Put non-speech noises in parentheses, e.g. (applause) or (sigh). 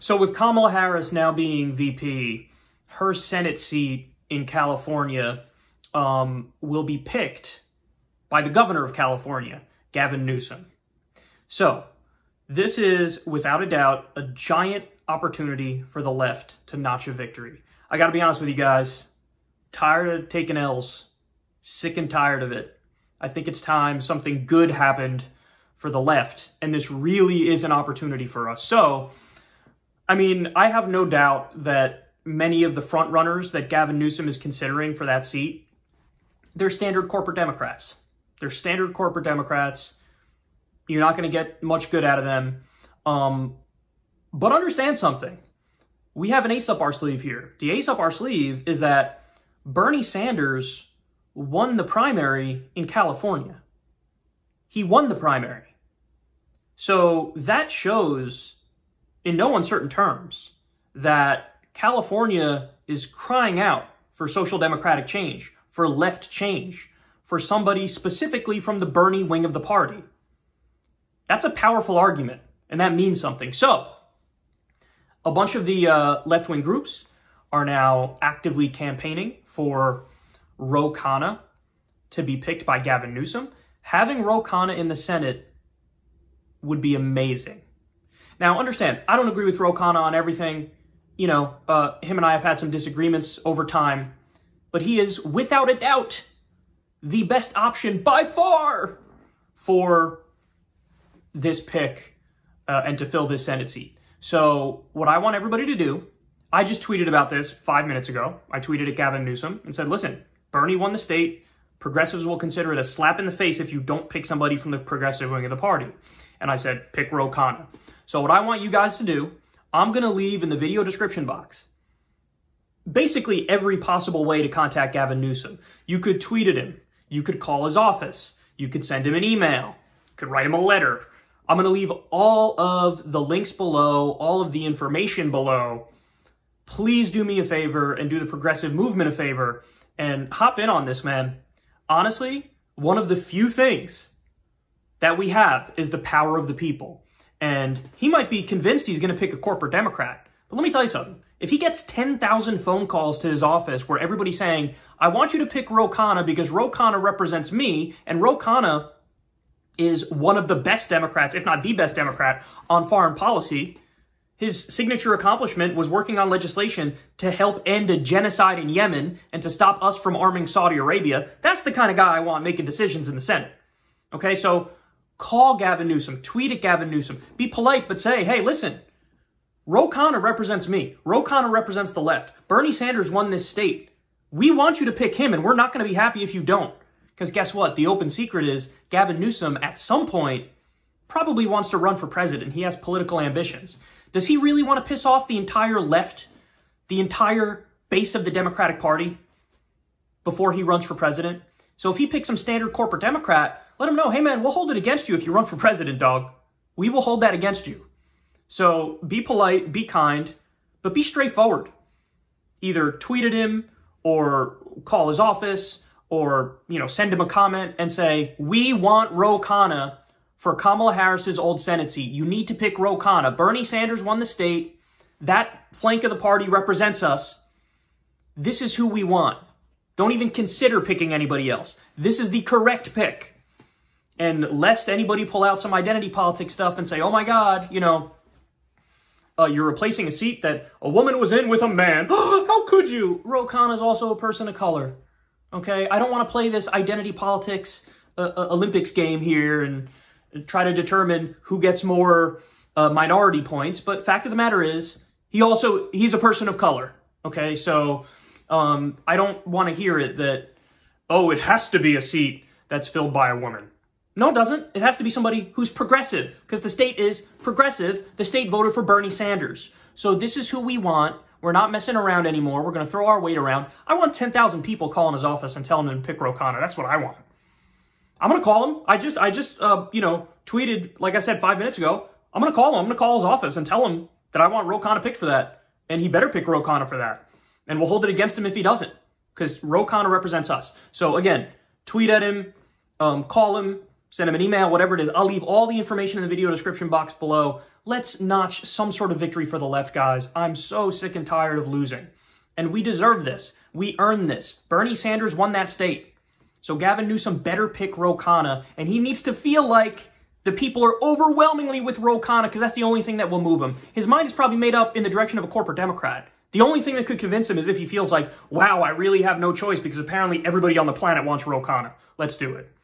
So with Kamala Harris now being VP, her Senate seat in California um, will be picked by the governor of California, Gavin Newsom. So this is, without a doubt, a giant opportunity for the left to notch a victory. I got to be honest with you guys, tired of taking L's, sick and tired of it. I think it's time something good happened for the left, and this really is an opportunity for us. So I mean, I have no doubt that many of the front runners that Gavin Newsom is considering for that seat, they're standard corporate Democrats. They're standard corporate Democrats. You're not going to get much good out of them. Um, but understand something. We have an ace up our sleeve here. The ace up our sleeve is that Bernie Sanders won the primary in California. He won the primary. So that shows in no uncertain terms that California is crying out for social democratic change, for left change, for somebody specifically from the Bernie wing of the party. That's a powerful argument, and that means something. So, a bunch of the uh, left wing groups are now actively campaigning for Ro Khanna to be picked by Gavin Newsom. Having Ro Khanna in the Senate would be amazing. Now, understand, I don't agree with Ro Khanna on everything. You know, uh, him and I have had some disagreements over time, but he is, without a doubt, the best option by far for this pick uh, and to fill this Senate seat. So, what I want everybody to do, I just tweeted about this five minutes ago. I tweeted at Gavin Newsom and said, listen, Bernie won the state. Progressives will consider it a slap in the face if you don't pick somebody from the progressive wing of the party. And I said, pick Ro Khanna. So what I want you guys to do, I'm going to leave in the video description box basically every possible way to contact Gavin Newsom. You could tweet at him. You could call his office. You could send him an email. You could write him a letter. I'm going to leave all of the links below, all of the information below. Please do me a favor and do the progressive movement a favor and hop in on this, man. Honestly, one of the few things that we have is the power of the people. And he might be convinced he's going to pick a corporate Democrat. But let me tell you something. If he gets 10,000 phone calls to his office where everybody's saying, I want you to pick Ro Khanna because Ro Khanna represents me, and Ro Khanna is one of the best Democrats, if not the best Democrat, on foreign policy. His signature accomplishment was working on legislation to help end a genocide in Yemen and to stop us from arming Saudi Arabia. That's the kind of guy I want making decisions in the Senate. Okay, so Call Gavin Newsom, tweet at Gavin Newsom. Be polite, but say, hey, listen, Ro Khanna represents me. Ro Khanna represents the left. Bernie Sanders won this state. We want you to pick him, and we're not going to be happy if you don't. Because guess what? The open secret is Gavin Newsom, at some point, probably wants to run for president. He has political ambitions. Does he really want to piss off the entire left, the entire base of the Democratic Party, before he runs for president? So if he picks some standard corporate Democrat, let him know, hey man, we'll hold it against you if you run for president, dog. We will hold that against you. So be polite, be kind, but be straightforward. Either tweet at him or call his office or, you know, send him a comment and say, we want Ro Khanna for Kamala Harris's old Senate seat. You need to pick Ro Khanna. Bernie Sanders won the state. That flank of the party represents us. This is who we want. Don't even consider picking anybody else. This is the correct pick. And lest anybody pull out some identity politics stuff and say, oh my God, you know, uh, you're replacing a seat that a woman was in with a man. (gasps) How could you? Ro is also a person of color. Okay, I don't want to play this identity politics uh, uh, Olympics game here and try to determine who gets more uh, minority points. But fact of the matter is, he also he's a person of color. Okay, so um, I don't want to hear it that, oh, it has to be a seat that's filled by a woman. No, it doesn't. It has to be somebody who's progressive because the state is progressive. The state voted for Bernie Sanders. So this is who we want. We're not messing around anymore. We're going to throw our weight around. I want 10,000 people calling his office and telling him to pick Rokana. That's what I want. I'm going to call him. I just, I just, uh, you know, tweeted, like I said, five minutes ago. I'm going to call him. I'm going to call his office and tell him that I want Rokana picked for that. And he better pick Rokana for that. And we'll hold it against him if he doesn't because Rokana represents us. So again, tweet at him, um, call him, send him an email, whatever it is. I'll leave all the information in the video description box below. Let's notch some sort of victory for the left, guys. I'm so sick and tired of losing. And we deserve this. We earned this. Bernie Sanders won that state. So Gavin Newsom better pick Rokana, and he needs to feel like the people are overwhelmingly with Rokana, because that's the only thing that will move him. His mind is probably made up in the direction of a corporate Democrat. The only thing that could convince him is if he feels like, wow, I really have no choice because apparently everybody on the planet wants Rokana. Let's do it.